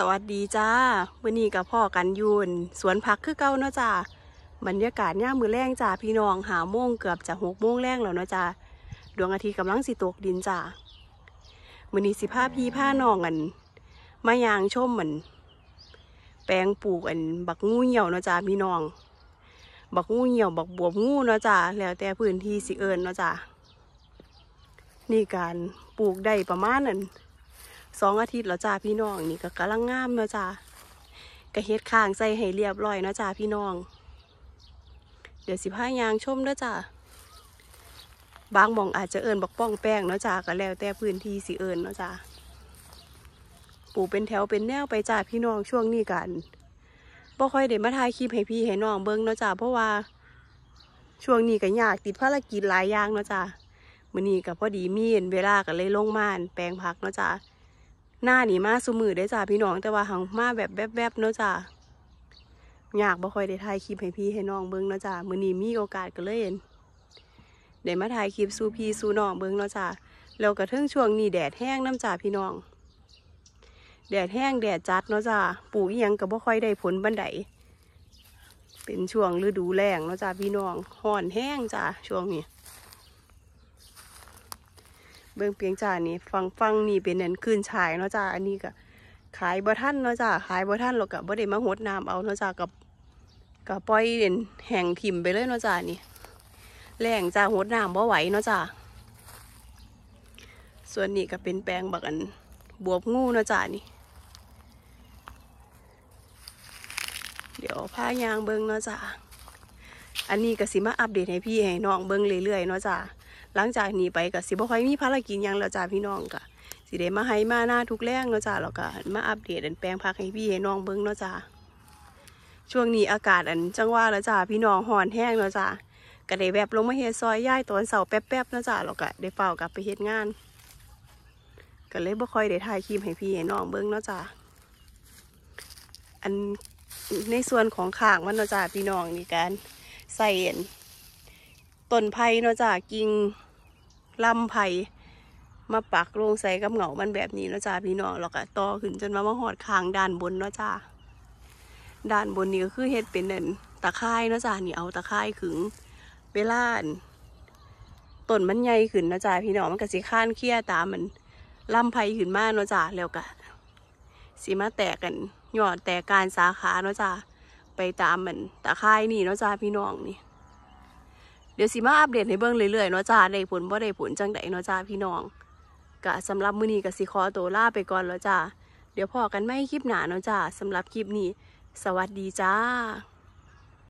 สวัสดีจ้าวันนี้กับพ่อกันยูน สวนผักคือเก้าเนาะจ้าบรรยากาศย่ามือแรงจ้าพี่น้องหาโมงเกือบจะหกโมงแรงแล้วเนาะจ้าดวงอาทิตย์กำลังสิตกดินจ้ามือนี้สิผ้าพี่ผ้าน้องกันมายางชมเหมือนแปลงปลูกอันบักงูเหี่ยวเนาะจ้าพี่น้อง บักงูเหี่ยวบักบวบงูเนาะจ้าแล้วแต่พื้นที่สิเอิญเนาะจ้านี่การปลูกได้ประมาณนั้นสองอาทิตย์แล้วจ้าพี่น้องนี่ก็กำลังงามนะจ้ากระเฮ็ดคางใส่ให้เรียบร้อยนะจ้าพี่น้อง เดี๋ยวสิพายางชมด้วะจ้าบางมองอาจจะเอิญบักป้องแป้งเนาะจ้าก็แล้วแต่พื้นที่สิเอิญเนาะจ้าปลูกเป็นแถวเป็นแนวไปจ้าพี่น้องช่วงนี้กันบ่ค่อยเดี๋ยวมาถ่ายคลิปให้พี่ให้น้องเบิ้งเนาะจ้าเพราะว่าช่วงนี้ก็ยากติดภารกิจหลายอย่างเนาะจ้ามื้อนี้ก็พอดีมีเวลาก็เลยลงม่านแปลงผักเนาะจ้าหน้านี่มาสุมือได้จ้าพี่น้อง แต่ว่าหังมาแบบแวบๆบเนาะจ้าอยากบ่ค่อยได้ถ่ายคลิปให้พี่ให้น้องเบิ้งเนาะจ้ามื้อนี้มีโอกาสก็เลยเดี๋ได้มาถ่ายคลิปสู่พี่สู่น้องเบิ้งเนาะจ้าแล้วก็ถึงช่วงนี้แดดแห้งน้ำจ้าพี่น้อง แดดแห้งแดดจัดเนาะจ้าปลูกอีหยังก็บ่ค่อยได้ผลบันได เป็นช่วงฤดูแล้งเนาะจ้าพี่น้องห่อนแห้งจ้าช่วงนี้เบื้องเพียงจ่านี้ฟังฟังนี่เป็นนันขึ้นชายเนาะจ้าอันนี้ก็ขายบะท่านเนาะจ้าขายบะท่านเรากับะเด้มาหดน้ำเอาเนาะจ้ากับกับปล่อยเด่นแห่งถิ่มไปเลยเนาะจ้านี่แรงจ้าหดน้ำบ่ไหวเนาะจ้าส่วนนี้ก็เป็นแปลงบักอันบวบงูเนาะจ้านี่ เดี๋ยวผ้ายางเบิ้งเนาะจ้าอันนี้ก็สิมาอัปเดตให้พี่ให้น้องเบิ้งเรื่อยๆเนาะจ้าหลังจากนี้ไปกับสิบ่ค่อยมีภารกิจยังเราจ้าพี่น้องกบสิเดมาให้มาหน้าทุกแรงเราจ้าเราวก็มาอัปเดตอันแปลงพักให้พี่ให้น้องเบิ้งเราจ้าช่วงนี้อากาศอัน จังว่าเราจ้าพี่น้องห่อนแห้งเราจ้าก็ได้แบบลงมาเฮซอยย่ายตอนเสาแป๊บๆเราจ้าเราวก็ได้เป่ากลับไปเฮ็ดงานก็เลยบ่ค่อยได้ถ่ายคลิปให้พี่ให้น้องเบิ้งเราจ้าอันในส่วนของข่างมันเราจ้าพี่น้องนี่การใส่ต้นไผ่เนาะจ้ากิ่งลำไผ่มาปักลงใส่กับเหงามันแบบนี้นะจ้าพี่น้องแล้วก็ต่อขึ้นจนมามาหอดคางด้านบนนะจ้าด้านบนนี้ก็คือเฮ็ดเป็นเด่นตะไคร้นะจ้านี่เอาตะไคร้ขึงเวลาต้นมันใหญ่ขึ้นนะจ้าพี่น้องมันก็สิข้านเคี้ยตามันลำไผ่ขึ้นมากนะจ้าแล้วก็สีมาแตกกันหยอดแตกการสาขาเนาะจ้าไปตามมัน ตะไคร้นี่นะจ้าพี่น้องนี่เดี๋ยวสิมาอัปเดตให้เบิ่งเรื่อยๆเนาะจ้าได้ผลบ่ได้ผลจังไดเนาะจ้าพี่น้อง ก็สำหรับมื้อนี้ก็สิขอตัวลาไปก่อนแล้วจ้า เดี๋ยวพอกันไม่คลิปหนาเนาะจ้าสำหรับคลิปนี้สวัสดีจ้า